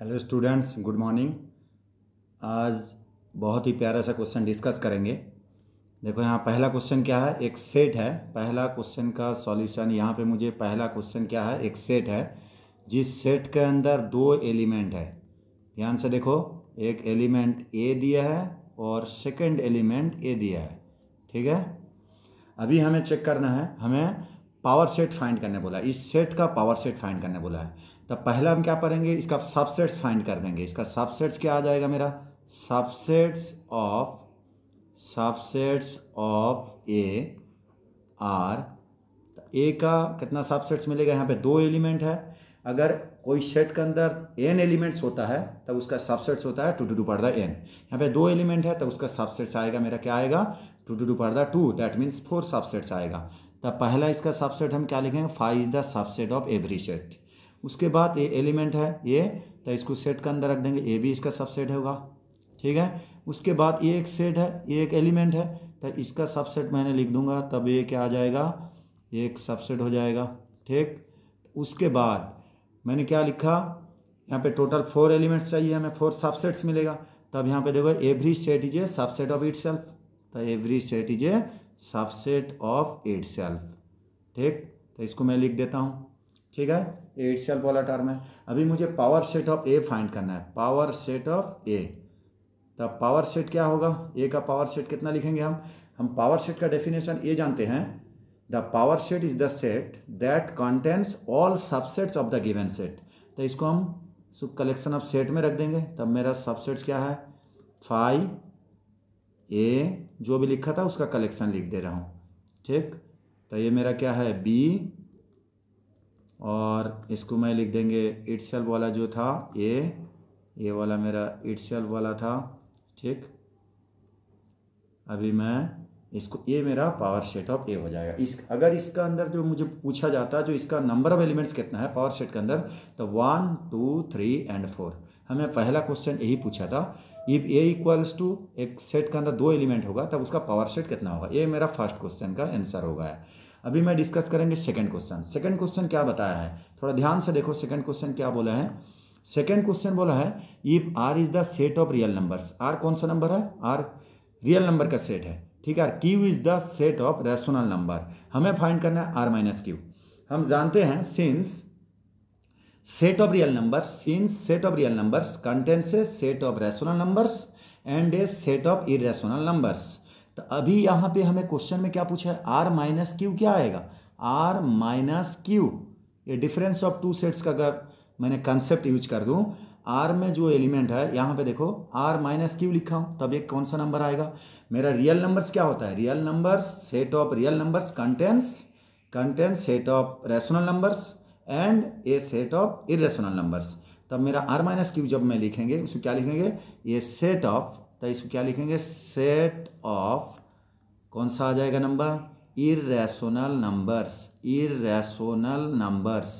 hello students good morning आज बहुत ही प्यारा सा क्वेश्चन डिस्कस करेंगे देखो यहाँ पहला क्वेश्चन क्या है एक सेट है पहला क्वेश्चन का सॉल्यूशन यहाँ पे मुझे पहला क्वेश्चन क्या है एक सेट है जिस सेट के अंदर दो एलिमेंट है ध्यान से देखो एक एलिमेंट ए दिया है और सेकंड एलिमेंट ए दिया है ठीक है अभी हमें चेक करना है हमें पावर सेट फाइंड करने बोला इस सेट का पावर सेट फाइंड करने बोला है तब पहला हम क्या पढ़ेंगे इसका सबसेट्स फाइंड कर देंगे इसका सबसेट्स क्या आ जाएगा मेरा subsets of subsets of A R A का कितना सबसेट्स मिलेगा यहाँ पे दो एलिमेंट है अगर कोई सेट के अंदर एन एलिमेंट्स होता है तब उसका सबसेट्स होता है two two to power N यहाँ पे दो एलिमेंट है तब उसका सबसेट्स आएगा मेरा क्या आएगा two two to power two that means four subsets आएगा तब पहला इसका सबसेट हम क्या लिखेंगे five is the subset of every set उसके बाद ये एलिमेंट है ये तो इसको सेट के अंदर रख देंगे ये भी इसका सबसेट होगा ठीक है उसके बाद ये एक सेट है ये एक एलिमेंट है तो इसका सबसेट मैंने लिख दूंगा तब ये क्या आ जाएगा ये एक सबसेट हो जाएगा ठीक उसके बाद मैंने क्या लिखा यहाँ पे टोटल फोर एलिमेंट्स चाहिए हमें फोर सबसेट्स मिलेगा तब यहाँ पे देखो every set is a subset of itself तो every set is a subset of itself ठीक तो इसको मैं लिख देता हूँ ठीक है ए इट्सल्फ वाला टर्म है अभी मुझे power set of A find करना है पावर सेट ऑफ ए तो पावर सेट क्या होगा ए का पावर सेट कितना लिखेंगे हम हम पावर सेट का डेफिनेशन ये जानते हैं the power set is the set that contents all subsets of the given set तो इसको हम सब कलेक्शन ऑफ सेट में रख देंगे तब मेरा सबसेट्स क्या है फाइव ए जो भी लिखा था उसका कलेक्शन लिख दे रहा हूँ ठीक तो ये मेरा क्या है बी और इसको मैं लिख देंगे इट वाला जो था ये ये वाला मेरा इट वाला था ठीक अभी मैं इसको ये मेरा पावर सेट ऑफ ए हो जाएगा इस अगर इसका अंदर जो मुझे पूछा जाता है जो इसका नंबर ऑफ एलिमेंट्स कितना है पावर सेट के अंदर तो one two three and four हमें पहला क्वेश्चन यही पूछा था इफ ए इक्वल्स टू एक सेट के अंदर दो एलिमेंट होगा तब उसका पावर सेट कितना होगा ये मेरा फर्स्ट क्वेश्चन का आंसर होगा है अभी मैं डिस्कस करेंगे सेकेंड क्वेश्चन सेकेंड क्वेश्चन क्या बताया है थोड़ा ध्यान से देखो सेकेंड क्वेश्चन क्या बोला है सेकंड क्वेश्चन बोला है if R is the set of real numbers R कौन सा नंबर है आर रियल नंबर का सेट है ठीक है Q is the set of rational number हमें फाइंड करना है आर माइनस क्यू हम जानते हैं since set of real number since set of real numbers content से set of rational numbers and a set of irrational numbers तो अभी यहाँ पे हमें क्वेश्चन में क्या पूछा है आर माइनस क्यू क्या आएगा आर माइनस क्यू ये डिफरेंस ऑफ टू सेट्स का अगर मैंने कंसेप्ट यूज कर दूँ आर में जो एलिमेंट है यहाँ पे देखो आर माइनस क्यू लिखा हूँ तब एक कौन सा नंबर आएगा मेरा रियल नंबर्स क्या होता है real numbers set of real numbers contents content set of rational numbers and a set of irrational numbers तब मेरा आर माइनस क्यू जब मैं लिखेंगे उसको क्या लिखेंगे ये सेट ऑफ तो इसको क्या लिखेंगे सेट ऑफ कौन सा आ जाएगा number irrational numbers irrational numbers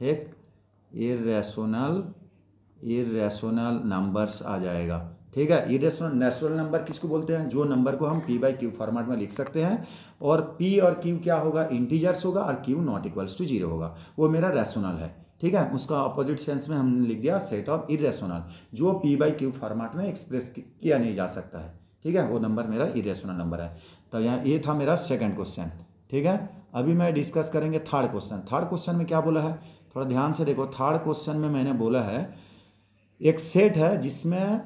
ठीक इरेशनल इरेशनल नंबर्स आ जाएगा ठीक है इरेशनल नेचुरल नंबर किसको बोलते हैं जो नंबर को हम पी बाई क्यू फॉर्मेट में लिख सकते हैं और पी और क्यू क्या होगा इंटीजर्स होगा और Q not equals to zero होगा वो मेरा रेशनल है ठीक है उसका अपोजिट सेंस में हमने लिख दिया सेट ऑफ इरेशनल जो पी बाई क्यू फॉर्मेट में एक्सप्रेस किया नहीं जा सकता है ठीक है वो नंबर मेरा इरेशनल नंबर है तो यहाँ ये था मेरा सेकंड क्वेश्चन ठीक है अभी मैं डिस्कस करेंगे थर्ड क्वेश्चन थर्ड क्वेश्चन में क्या बोला है थोड़ा ध्यान से देखो थर्ड क्वेश्चन में मैंने बोला है एक सेट है जिसमें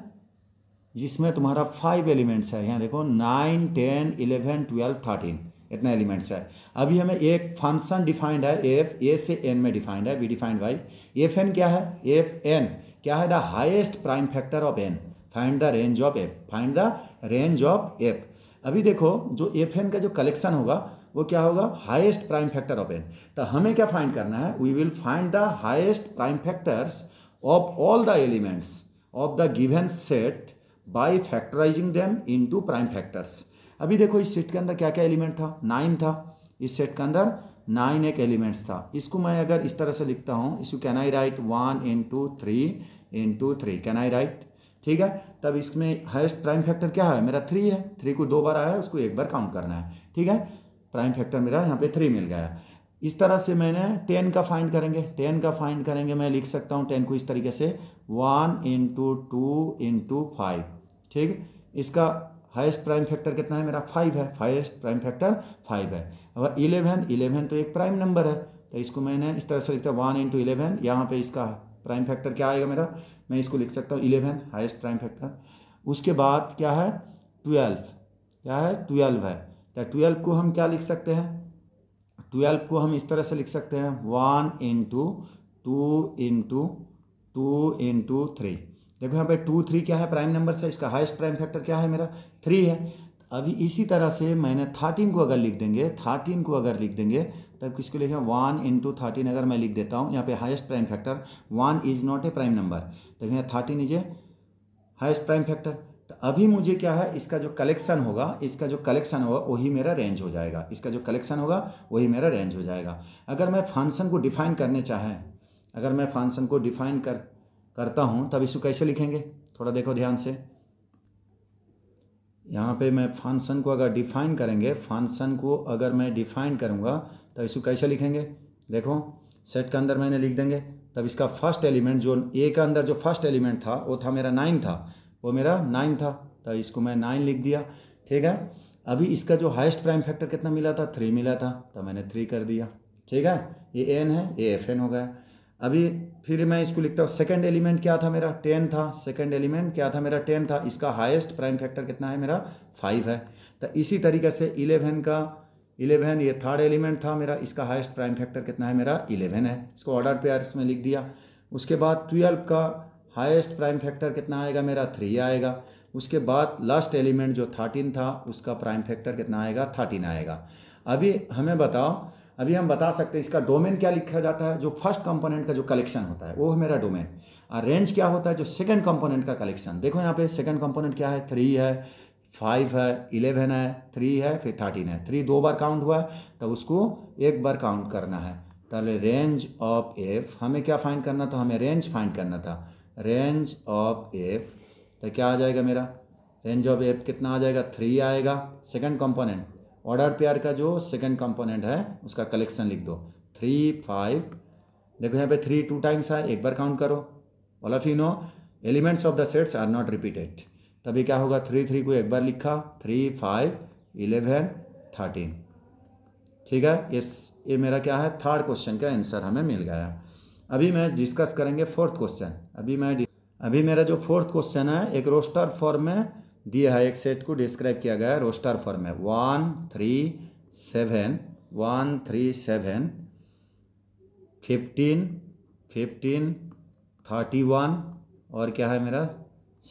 जिसमें तुम्हारा फाइव एलिमेंट्स है यहाँ देखो nine ten eleven twelve thirteen इतना एलिमेंट्स है अभी हमें एक फंक्शन डिफाइंड है एफ ए से एन में डिफाइंड है we defined by F N क्या है एफ एन क्या है the highest prime factor of N find the range of F find the range of F अभी देखो जो एफ एन का जो कलेक्शन होगा वो क्या होगा highest prime factor of N तो हमें क्या फाइंड करना है we will find the highest prime factors of all the elements of the given set factorizing factorizing into prime factors अभी देखो इस सेट के अंदर क्या क्या एलिमेंट था नाइन था इस सेट के अंदर नाइन एक एलिमेंट था इसको मैं अगर इस तरह से लिखता हूँ इसको can I write one into three into three can I write ठीक है तब इसमें हाइस्ट प्राइम फैक्टर क्या है मेरा थ्री है थ्री को दो बार आया है उसको एक बार काउंट करना है ठीक है प्राइम फैक्टर मेरा यहाँ पे थ्री मिल गया इस तरह से मैंने टेन का फाइंड करेंगे टेन का फाइंड करेंगे मैं लिख सकता हूँ टेन को इस तरीके से one into two into five ठीक इसका हाईएस्ट प्राइम फैक्टर कितना है मेरा फाइव है हाईएस्ट प्राइम फैक्टर फाइव है अब इलेवन इलेवन तो एक प्राइम नंबर है तो इसको मैंने इस तरह से लिखता वन इंटू इलेवन यहाँ पर इसका प्राइम फैक्टर क्या आएगा मेरा मैं इसको लिख सकता हूँ इलेवन हाइस्ट प्राइम फैक्टर उसके बाद क्या है ट्वेल्व क्या है ट्वेल्व है तो ट्वेल्व को हम क्या लिख सकते हैं ट्वेल्व को हम इस तरह से लिख सकते हैं one into two into two into three देखो यहाँ पे टू थ्री क्या है प्राइम नंबर से इसका हाइस्ट प्राइम फैक्टर क्या है मेरा थ्री है अभी इसी तरह से मैंने थर्टीन को अगर लिख देंगे थर्टीन को अगर लिख देंगे तब किसको लिखें वन इंटू थर्टीन अगर मैं लिख देता हूँ यहाँ पे highest prime factor one is not a prime number तब यहाँ thirteen is a highest prime factor तो अभी मुझे क्या है इसका जो कलेक्शन होगा इसका जो कलेक्शन होगा वही मेरा रेंज हो जाएगा इसका जो कलेक्शन होगा वही मेरा रेंज हो जाएगा अगर मैं फंक्शन को डिफाइन करने चाहें अगर मैं फंक्शन को डिफाइन कर करता हूँ तब इसको कैसे लिखेंगे थोड़ा देखो ध्यान से यहाँ पे मैं फंक्शन को अगर डिफाइन करेंगे फंक्शन को अगर मैं डिफाइन करूँगा तो इसको कैसे लिखेंगे देखो सेट के अंदर मैंने लिख देंगे तब इसका फर्स्ट एलिमेंट जो ए का अंदर जो फर्स्ट एलिमेंट था वो था मेरा नाइन था वो मेरा नाइन था तो इसको मैं नाइन लिख दिया ठीक है अभी इसका जो हाइस्ट प्राइम फैक्टर कितना मिला था थ्री मिला था तो मैंने थ्री कर दिया ठीक है ये एन है ये एफ एन हो गया अभी फिर मैं इसको लिखता हूँ सेकंड एलिमेंट क्या था मेरा टेन था सेकंड एलिमेंट क्या था मेरा टेन था इसका हाईएस्ट प्राइम फैक्टर कितना है मेरा फाइव है तो इसी तरीके से इलेवन का इलेवन ये थर्ड एलिमेंट था मेरा इसका हाईएस्ट प्राइम फैक्टर कितना है मेरा इलेवन है इसको ऑर्डर पे इसमें लिख दिया उसके बाद ट्वेल्व का हाइस्ट प्राइम फैक्टर कितना आएगा मेरा थ्री आएगा उसके बाद लास्ट एलिमेंट जो थर्टीन था उसका प्राइम फैक्टर कितना आएगा थर्टीन आएगा अभी हमें बताओ अभी हम बता सकते हैं इसका डोमेन क्या लिखा जाता है जो फर्स्ट कंपोनेंट का जो कलेक्शन होता है वो है मेरा डोमेन और रेंज क्या होता है जो सेकंड कंपोनेंट का कलेक्शन देखो यहाँ पे सेकंड कंपोनेंट क्या है थ्री है फाइव है इलेवन है थ्री है फिर थर्टीन है थ्री दो बार काउंट हुआ है तो उसको एक बार काउंट करना है पहले रेंज ऑफ एफ हमें क्या फाइंड करना था हमें रेंज फाइंड करना था रेंज ऑफ एफ तो क्या आ जाएगा मेरा रेंज ऑफ एफ कितना आ जाएगा थ्री आएगा सेकंड कंपोनेंट ऑर्डर पेयर का जो सेकंड कंपोनेंट है उसका कलेक्शन लिख दो थ्री फाइव देखो यहाँ पे थ्री टू टाइम्स है एक बार काउंट करो all of you know elements of the sets are not repeated तभी क्या होगा थ्री थ्री को एक बार लिखा थ्री फाइव इलेवन थर्टीन ठीक है ये ये मेरा क्या है थर्ड क्वेश्चन का आंसर हमें मिल गया अभी मैं डिस्कस करेंगे फोर्थ क्वेश्चन अभी मैं अभी मेरा जो फोर्थ क्वेश्चन है एक रोस्टर फॉर्म में दिए है एक सेट को डिस्क्राइब किया गया है रोस्टर फॉर्म में one three seven one three seven fifteen fifteen thirty one और क्या है मेरा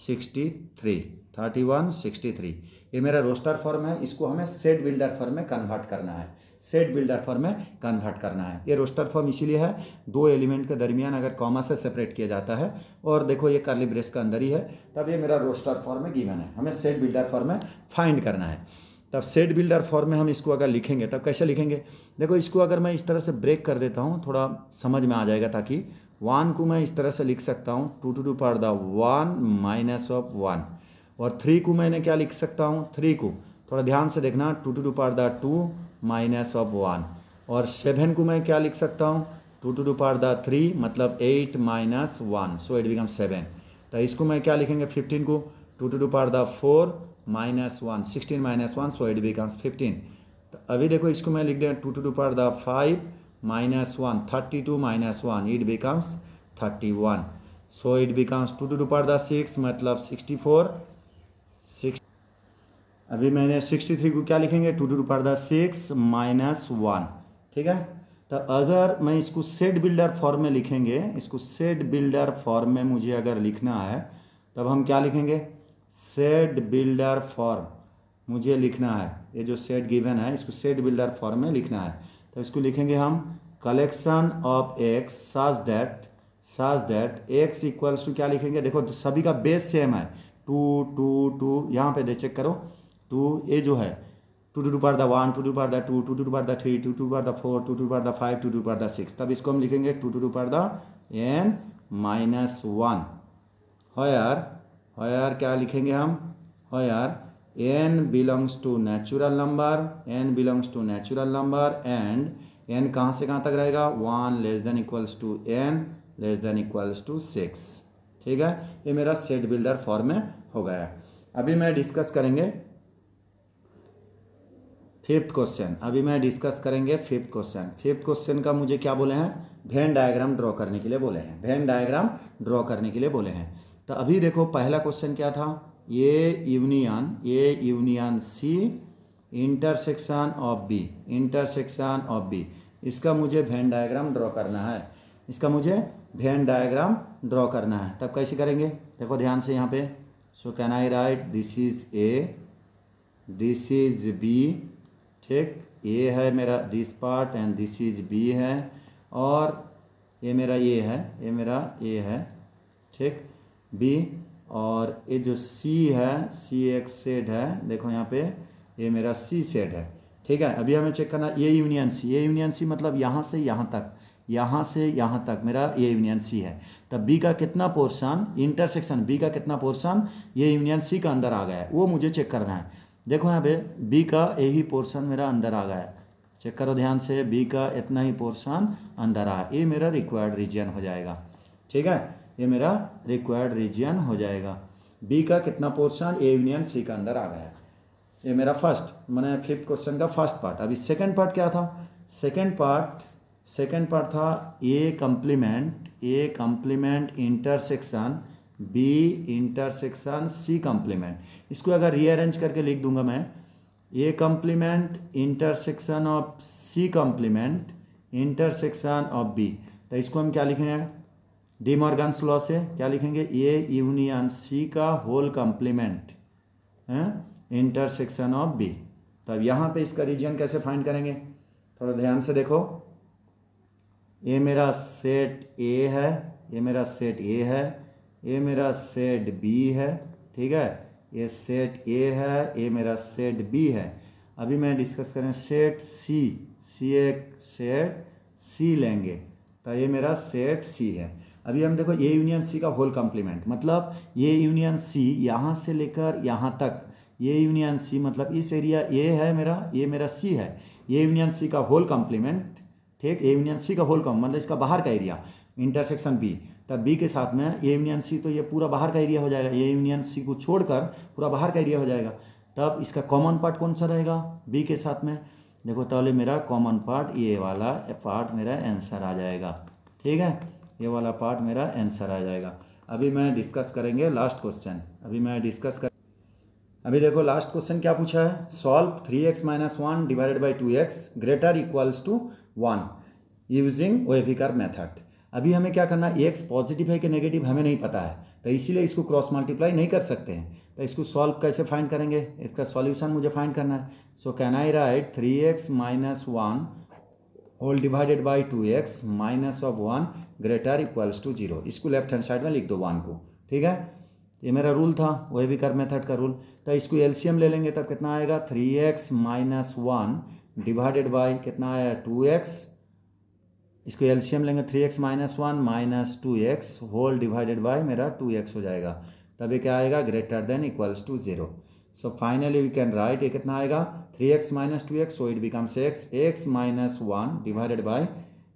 sixty three thirty one sixty three ये मेरा रोस्टर फॉर्म है इसको हमें सेट बिल्डर फॉर्म में कन्वर्ट करना है सेट बिल्डर फॉर्म में कन्वर्ट करना है ये रोस्टर फॉर्म इसीलिए है दो एलिमेंट के दरमियान अगर कॉमा से सेपरेट किया जाता है और देखो ये कर्ली ब्रेस का अंदर ही है तब ये मेरा रोस्टर फॉर्म में गिवन है हमें सेट बिल्डर फॉर्म में फाइंड करना है तब सेट बिल्डर फॉर्म में हम इसको अगर लिखेंगे तब कैसे लिखेंगे देखो इसको अगर मैं इस तरह से ब्रेक कर देता हूँ थोड़ा समझ में आ जाएगा ताकि वन को मैं इस तरह से लिख सकता हूँ two two to power the one minus of one और थ्री को मैंने क्या लिख सकता हूँ थ्री को थोड़ा ध्यान से देखना two two to power the two minus of one और सेवन को मैं क्या लिख सकता हूँ two two to power the three मतलब eight minus one so it become seven तो इसको मैं क्या लिखेंगे फिफ्टीन को two two to power the four minus one sixteen minus one so it becomes fifteen तो अभी देखो इसको मैं लिख दें two two to power the five minus one thirty two minus one it becomes thirty one so it becomes two two to power the six मतलब sixty four six अभी मैंने सिक्सटी थ्री को क्या लिखेंगे two to power the six minus one ठीक है तो अगर मैं इसको सेट बिल्डर फॉर्म में लिखेंगे इसको सेट बिल्डर फॉर्म में मुझे अगर लिखना है तब हम क्या लिखेंगे सेट बिल्डर फॉर्म मुझे लिखना है ये जो सेट गिवन है इसको सेट बिल्डर फॉर्म में लिखना है तो इसको लिखेंगे हम collection of x such that such that x equals to क्या लिखेंगे देखो सभी का बेस सेम है टू टू टू यहाँ पे दे चेक करो टू ये जो है two two to the one two to power the two two to power the three two to power the four two to power the five two to power the six तब इसको हम लिखेंगे two two to power the n minus one here यार क्या लिखेंगे हम यार n belongs to natural number n belongs to natural number and n कहाँ से कहाँ तक रहेगा one less than equals to n less than equals to six ठीक है ये मेरा सेट बिल्डर फॉर्म में हो गया है अभी मैं डिस्कस करेंगे फिफ्थ क्वेश्चन अभी मैं डिस्कस करेंगे फिफ्थ क्वेश्चन फिफ्थ क्वेश्चन का मुझे क्या बोले हैं भेन डायग्राम ड्रॉ करने के लिए बोले हैं भेन डायग्राम ड्रॉ करने के लिए बोले हैं तो अभी देखो पहला क्वेश्चन क्या था ये यूनियन ये union C intersection of B intersection of B इसका मुझे भेन डायग्राम ड्रॉ करना है इसका मुझे वेन डायग्राम ड्रॉ करना है तब कैसे करेंगे देखो ध्यान से यहाँ पे so can I write this is A this is B ठीक ए है मेरा this part and this is B है और ये मेरा ये है ये मेरा ए है ठीक बी और ये जो सी है सी एक सेड है देखो यहाँ पे ये मेरा सी सेड है ठीक है अभी हमें चेक करना ए यूनियन सी ए यूनियन सी मतलब यहाँ से यहाँ तक यहाँ से यहाँ तक मेरा ये यूनियन सी है तब बी का कितना पोर्शन इंटरसेक्शन बी का कितना पोर्शन ये यूनियन सी का अंदर आ गया है वो मुझे चेक करना है देखो यहाँ पे बी का यही पोर्शन मेरा अंदर आ गया है चेक करो ध्यान से बी का इतना ही पोर्शन अंदर आया ये मेरा रिक्वायर्ड रीजन हो जाएगा ठीक है ये मेरा रिक्वायर्ड रीजन हो जाएगा बी का कितना पोर्शन ए यूनियन सी का अंदर आ गया है ये मेरा फर्स्ट मैंने फिफ्थ क्वेश्चन का फर्स्ट पार्ट अभी सेकंड पार्ट क्या था सेकंड पार्ट सेकेंड पार्ट था A complement A complement intersection B intersection C complement इसको अगर रीअरेंज करके लिख दूंगा मैं A complement intersection of C complement intersection of B तो इसको हम क्या लिखेंगे डीमॉर्गन्स लॉ से क्या लिखेंगे ए यूनियन सी का whole complement intersection of B तब यहाँ पे इसका रीजन कैसे फाइंड करेंगे थोड़ा ध्यान से देखो ये मेरा सेट ए है ये मेरा सेट ए है ये मेरा सेट बी है ठीक है ये सेट ए है ये मेरा सेट बी है अभी मैं डिस्कस करें सेट सी सी एक सेट सी लेंगे तो ये मेरा सेट सी है अभी हम देखो ए यूनियन सी का होल कम्प्लीमेंट मतलब ये यूनियन सी यहाँ से लेकर यहाँ तक ये यूनियन सी मतलब इस एरिया ए है मेरा ये मेरा सी है ये यूनियन सी का होल कम्प्लीमेंट ठीक ए यूनियन सी का होल कॉम मतलब इसका बाहर का एरिया इंटरसेक्शन बी तब बी के साथ में ए यूनियन सी तो ये पूरा बाहर का एरिया हो जाएगा ए यूनियन सी को छोड़कर पूरा बाहर का एरिया हो जाएगा तब इसका कॉमन पार्ट कौन सा रहेगा बी के साथ में देखो तले मेरा कॉमन पार्ट ये वाला पार्ट मेरा आंसर आ जाएगा ठीक है ये वाला पार्ट मेरा आंसर आ जाएगा अभी मैं डिस्कस करेंगे लास्ट क्वेश्चन अभी मैं डिस्कस कर अभी देखो लास्ट क्वेश्चन क्या पूछा है solve three x minus one divided by two x greater equals to one using wavy curve method अभी हमें क्या करना है एक्स पॉजिटिव है कि नेगेटिव हमें नहीं पता है तो इसीलिए इसको क्रॉस मल्टीप्लाई नहीं कर सकते हैं तो इसको सॉल्व कैसे फाइंड करेंगे इसका सॉल्यूशन मुझे फाइंड करना है so can I write three x minus one whole divided by two x minus of one greater equals to zero इसको लेफ्ट हैंड साइड में लिख दो वन को ठीक है ये मेरा रूल था वही भी कर मेथड का रूल तो इसको एलसीएम ले लेंगे तब कितना आएगा three x minus one divided by कितना आया टू एक्स इसको एल्शियम लेंगे three x minus one minus two x whole divided by मेरा टू एक्स हो जाएगा तभी क्या आएगा greater than equals to zero so finally we can write ये कितना आएगा three x minus two x so it becomes x x minus one divided by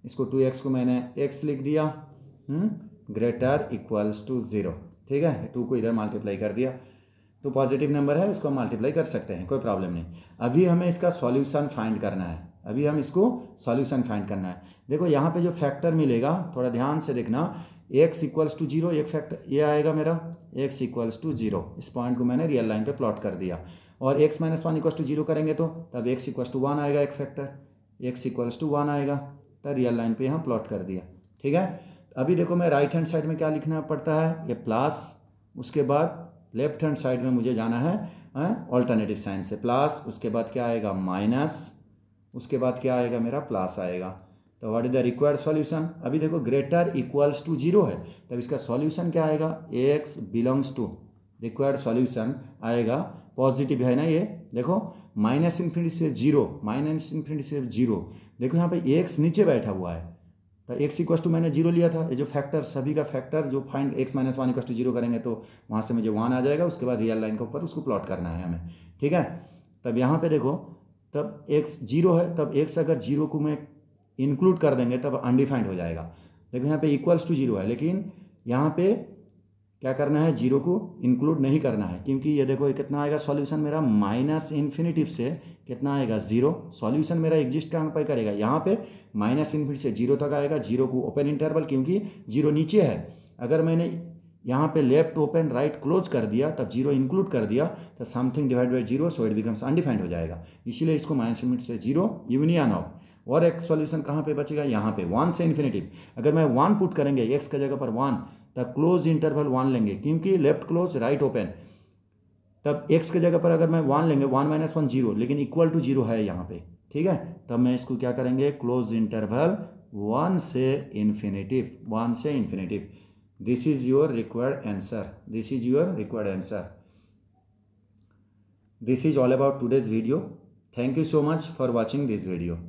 इसको टू एक्स को मैंने एक्स लिख दिया ग्रेटर इक्वल्स टू ज़ीरो ठीक है टू को इधर मल्टीप्लाई कर दिया तो पॉजिटिव नंबर है उसको मल्टीप्लाई कर सकते हैं कोई प्रॉब्लम नहीं अभी हमें इसका सॉल्यूशन फाइंड करना है अभी हम इसको सॉल्यूशन फाइंड करना है देखो यहाँ पे जो फैक्टर मिलेगा थोड़ा ध्यान से देखना एक्स इक्वल्स टू जीरो एक फैक्टर ये आएगा मेरा एक्स इक्वल्स टू जीरो इस पॉइंट को मैंने रियल लाइन पे प्लॉट कर दिया और x minus one equals to zero करेंगे तो तब एक्स इक्वल्स टू वन आएगा एक factor x equals to one आएगा तो रियल लाइन पे यहाँ प्लॉट कर दिया ठीक है अभी देखो मैं राइट हैंड साइड में क्या लिखना पड़ता है ये प्लस उसके बाद लेफ्ट हैंड साइड में मुझे जाना है ऑल्टरनेटिव साइन से प्लस उसके बाद क्या आएगा माइनस उसके बाद क्या आएगा मेरा प्लस आएगा तो what is the required solution अभी देखो ग्रेटर इक्वल्स टू जीरो है तब इसका सॉल्यूशन क्या आएगा x belongs to required solution आएगा पॉजिटिव है ना ये देखो माइनस इन्फिनिटी से जीरो माइनस इन्फिनिटी से जीरो देखो यहाँ पे एक्स नीचे बैठा हुआ है तो एक्स इक्वस टू मैंने जीरो लिया था ये जो फैक्टर सभी का फैक्टर जो find x minus one equals to zero करेंगे तो वहाँ से मुझे वन आ जाएगा उसके बाद रियल लाइन के ऊपर उसको प्लॉट करना है हमें ठीक है तब यहाँ पे देखो तब एक्स जीरो है तब एक्स अगर जीरो को मैं इंक्लूड कर देंगे तब अनडिफाइंड हो जाएगा देखो यहाँ पे इक्वल्स टू जीरो है लेकिन यहाँ पे क्या करना है जीरो को इंक्लूड नहीं करना है क्योंकि ये देखो ये कितना आएगा सॉल्यूशन मेरा माइनस इन्फिनिटिव से कितना आएगा जीरो सॉल्यूशन मेरा एग्जिस्ट कहाँ पर करेगा यहाँ पे माइनस इन्फिनिट से जीरो तक आएगा जीरो को ओपन इंटरवल क्योंकि जीरो नीचे है अगर मैंने यहाँ पे लेफ्ट ओपन राइट क्लोज कर दिया तब जीरो इंक्लूड कर दिया तो something divide by zero so it becomes undefined हो जाएगा इसीलिए इसको माइनस इन्फिनिट से जीरो यूनियन ऑफ और एक सॉल्यूशन कहाँ पे बचेगा यहाँ पे वन से इन्फिनेटिव अगर मैं वन पुट करेंगे एक्स का जगह पर वन तब क्लोज इंटरवल वन लेंगे क्योंकि लेफ्ट क्लोज राइट ओपन तब एक्स के जगह पर अगर मैं वन लेंगे वन माइनस वन जीरो लेकिन इक्वल टू जीरो है यहाँ पे ठीक है तब मैं इसको क्या करेंगे क्लोज इंटरवल वन से इन्फिनेटिव वन से infinity this is your required answer this is your required answer this is all about today's video thank you so much for watching this video